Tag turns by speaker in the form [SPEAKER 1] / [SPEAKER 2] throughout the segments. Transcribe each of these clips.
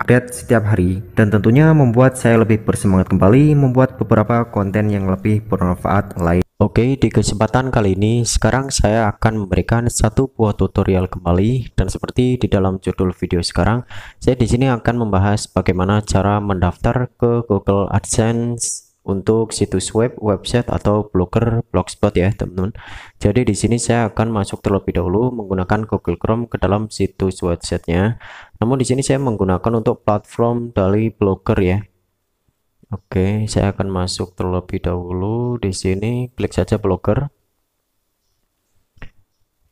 [SPEAKER 1] update setiap hari dan tentunya membuat saya lebih bersemangat kembali membuat beberapa konten yang lebih bermanfaat lain. Oke, di kesempatan kali ini sekarang saya akan memberikan satu buah tutorial kembali dan seperti di dalam judul video sekarang, saya di sini akan membahas bagaimana cara mendaftar ke Google AdSense untuk situs web, website atau blogger, blogspot ya teman-teman. Jadi di sini saya akan masuk terlebih dahulu menggunakan Google Chrome ke dalam situs websitenya. Namun di sini saya menggunakan untuk platform dari blogger ya. Oke, saya akan masuk terlebih dahulu di sini. Klik saja blogger.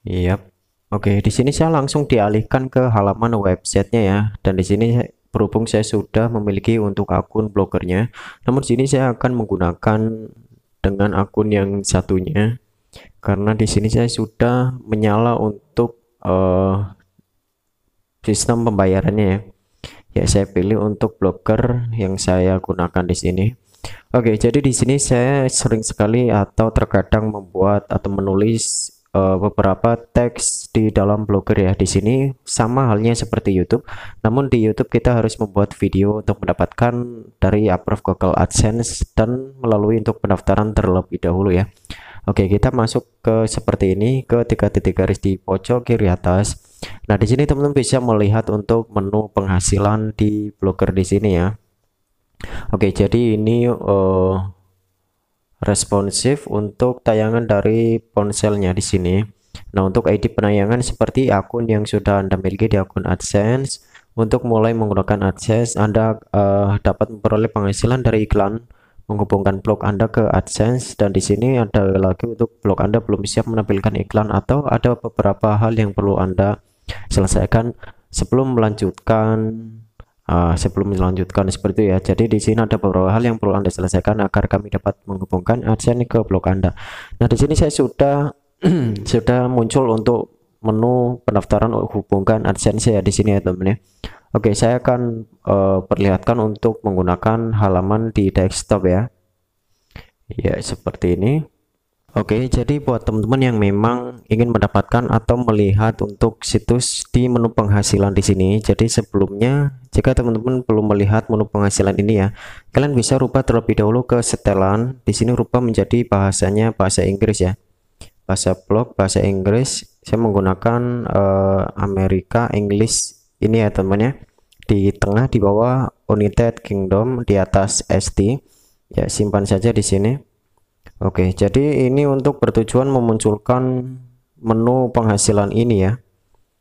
[SPEAKER 1] Yap. Oke, di sini saya langsung dialihkan ke halaman websitenya ya. Dan di sini berhubung saya sudah memiliki untuk akun blogernya namun sini saya akan menggunakan dengan akun yang satunya karena di sini saya sudah menyala untuk uh, sistem pembayarannya ya ya saya pilih untuk blogger yang saya gunakan di sini Oke jadi di sini saya sering sekali atau terkadang membuat atau menulis uh, beberapa teks di dalam blogger ya di sini sama halnya seperti YouTube namun di YouTube kita harus membuat video untuk mendapatkan dari approve Google AdSense dan melalui untuk pendaftaran terlebih dahulu ya Oke kita masuk ke seperti ini ke tiga titik garis di pojok kiri atas Nah di sini teman-teman bisa melihat untuk menu penghasilan di blogger di sini ya Oke jadi ini uh, responsif untuk tayangan dari ponselnya di sini. Nah, untuk ID penayangan seperti akun yang sudah Anda miliki di akun AdSense, untuk mulai menggunakan AdSense, Anda uh, dapat memperoleh penghasilan dari iklan menghubungkan blog Anda ke AdSense dan di sini ada lagi untuk blog Anda belum siap menampilkan iklan atau ada beberapa hal yang perlu Anda selesaikan sebelum melanjutkan uh, sebelum melanjutkan seperti itu ya jadi di sini ada beberapa hal yang perlu anda selesaikan agar kami dapat menghubungkan adsense ke blog anda nah di sini saya sudah sudah muncul untuk menu pendaftaran hubungkan adsense ya di sini ya teman ya oke saya akan uh, perlihatkan untuk menggunakan halaman di desktop ya ya seperti ini Oke, jadi buat teman-teman yang memang ingin mendapatkan atau melihat untuk situs di menu penghasilan di sini. Jadi sebelumnya, jika teman-teman belum melihat menu penghasilan ini ya, kalian bisa rubah terlebih dahulu ke setelan. Di sini rubah menjadi bahasanya bahasa Inggris ya. Bahasa blog bahasa Inggris. Saya menggunakan uh, Amerika English ini ya teman ya. Di tengah di bawah United Kingdom, di atas ST. Ya, simpan saja di sini. Oke jadi ini untuk bertujuan memunculkan menu penghasilan ini ya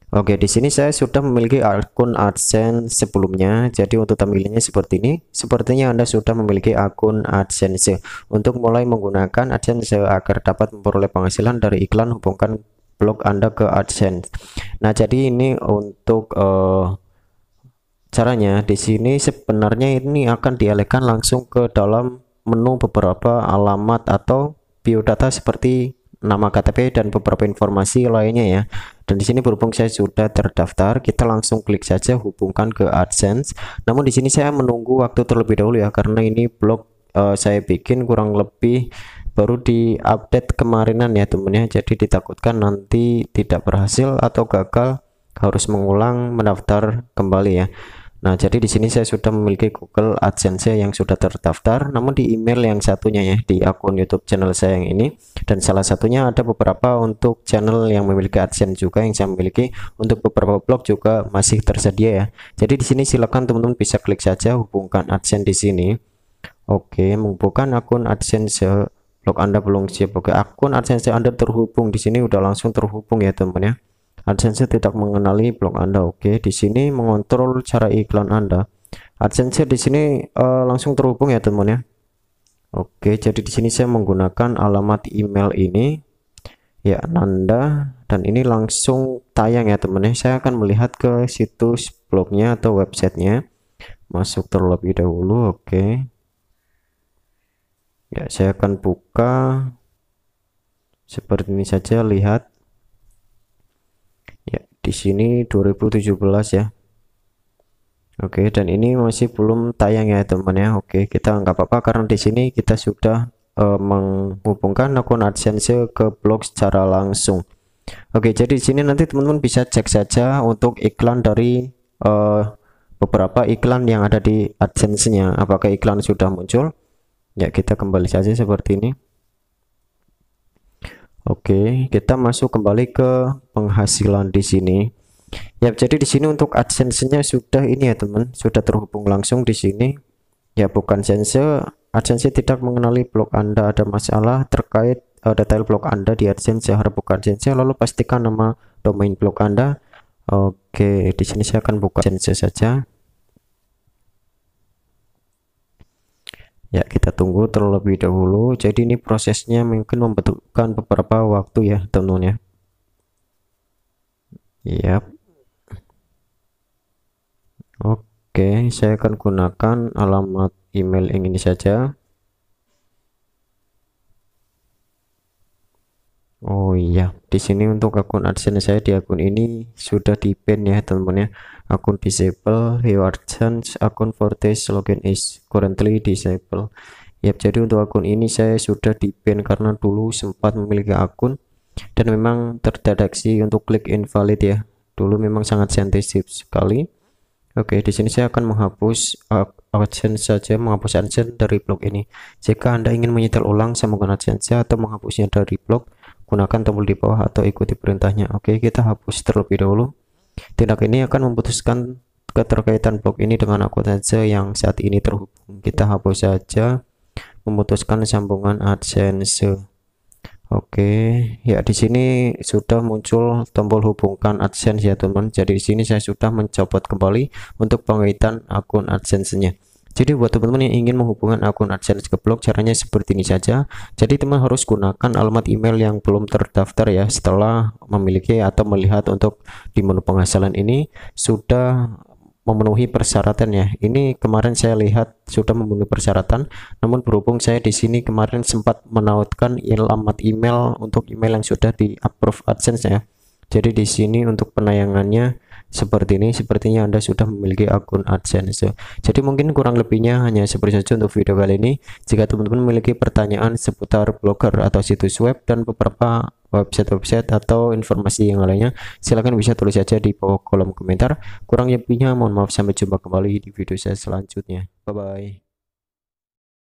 [SPEAKER 1] Oke, di sini saya sudah memiliki akun AdSense sebelumnya. Jadi untuk tampilannya seperti ini. Sepertinya Anda sudah memiliki akun AdSense. Untuk mulai menggunakan AdSense agar dapat memperoleh penghasilan dari iklan, hubungkan blog Anda ke AdSense. Nah, jadi ini untuk uh, caranya. Di sini sebenarnya ini akan dialihkan langsung ke dalam menu beberapa alamat atau biodata seperti nama KTP dan beberapa informasi lainnya ya. Dan di sini berhubung saya sudah terdaftar, kita langsung klik saja hubungkan ke AdSense. Namun di sini saya menunggu waktu terlebih dahulu ya karena ini blog uh, saya bikin kurang lebih baru di update kemarinan ya temen ya. Jadi ditakutkan nanti tidak berhasil atau gagal harus mengulang mendaftar kembali ya. Nah, jadi di sini saya sudah memiliki Google AdSense yang sudah terdaftar, namun di email yang satunya ya, di akun YouTube channel saya yang ini, dan salah satunya ada beberapa untuk channel yang memiliki AdSense juga yang saya miliki untuk beberapa blog juga masih tersedia ya. Jadi di sini silakan teman-teman bisa klik saja hubungkan AdSense di sini. Oke, menghubungkan akun AdSense eh, blog Anda belum siap. Oke, akun AdSense Anda terhubung di sini udah langsung terhubung ya teman-teman ya. AdSense tidak mengenali blog Anda. Oke, di sini mengontrol cara iklan Anda. AdSense di sini uh, langsung terhubung ya, teman ya. Oke, jadi di sini saya menggunakan alamat email ini ya Nanda dan ini langsung tayang ya, teman ya. Saya akan melihat ke situs blognya atau websitenya. Masuk terlebih dahulu, oke. Ya, saya akan buka seperti ini saja lihat di sini 2017 ya Oke dan ini masih belum tayang ya teman ya Oke kita nggak apa-apa karena di sini kita sudah uh, menghubungkan akun AdSense ke blog secara langsung Oke jadi di sini nanti teman-teman bisa cek saja untuk iklan dari uh, beberapa iklan yang ada di AdSense nya apakah iklan sudah muncul ya kita kembali saja seperti ini Oke, kita masuk kembali ke penghasilan di sini. Ya, jadi di sini untuk AdSense-nya sudah ini ya, teman, sudah terhubung langsung di sini. Ya, bukan sense, AdSense tidak mengenali blog Anda ada masalah terkait uh, detail blog Anda di AdSense harap bukan sense. lalu pastikan nama domain blog Anda. Oke, di sini saya akan buka sense saja. ya kita tunggu terlebih dahulu jadi ini prosesnya mungkin membutuhkan beberapa waktu ya tentunya teman ya oke saya akan gunakan alamat email yang ini saja Oh iya, di sini untuk akun AdSense saya di akun ini sudah di pin ya teman-teman ya. Akun disable reward AdSense akun Fortes login is currently disable. Ya, jadi untuk akun ini saya sudah di pin karena dulu sempat memiliki akun dan memang terdeteksi untuk klik invalid ya. Dulu memang sangat sensitif sekali. Oke, di sini saya akan menghapus AdSense saja, menghapus AdSense dari blog ini. Jika Anda ingin menyetel ulang sama AdSense atau menghapusnya dari blog, gunakan tombol di bawah atau ikuti perintahnya oke kita hapus terlebih dahulu tindak ini akan memutuskan keterkaitan blok ini dengan akun saja yang saat ini terhubung kita hapus saja memutuskan sambungan adsense Oke, ya di sini sudah muncul tombol hubungkan AdSense ya teman. Jadi di sini saya sudah mencopot kembali untuk pengaitan akun AdSense-nya. Jadi buat teman-teman yang ingin menghubungkan akun AdSense ke blog caranya seperti ini saja. Jadi teman harus gunakan alamat email yang belum terdaftar ya setelah memiliki atau melihat untuk di menu penghasilan ini sudah memenuhi persyaratan ya. Ini kemarin saya lihat sudah memenuhi persyaratan, namun berhubung saya di sini kemarin sempat menautkan alamat email untuk email yang sudah di approve AdSense ya. Jadi di sini untuk penayangannya seperti ini sepertinya Anda sudah memiliki akun AdSense jadi mungkin kurang lebihnya hanya seperti saja untuk video kali ini jika teman-teman memiliki pertanyaan seputar blogger atau situs web dan beberapa website-website atau informasi yang lainnya silahkan bisa tulis saja di bawah kolom komentar kurang lebihnya mohon maaf sampai jumpa kembali di video saya selanjutnya bye bye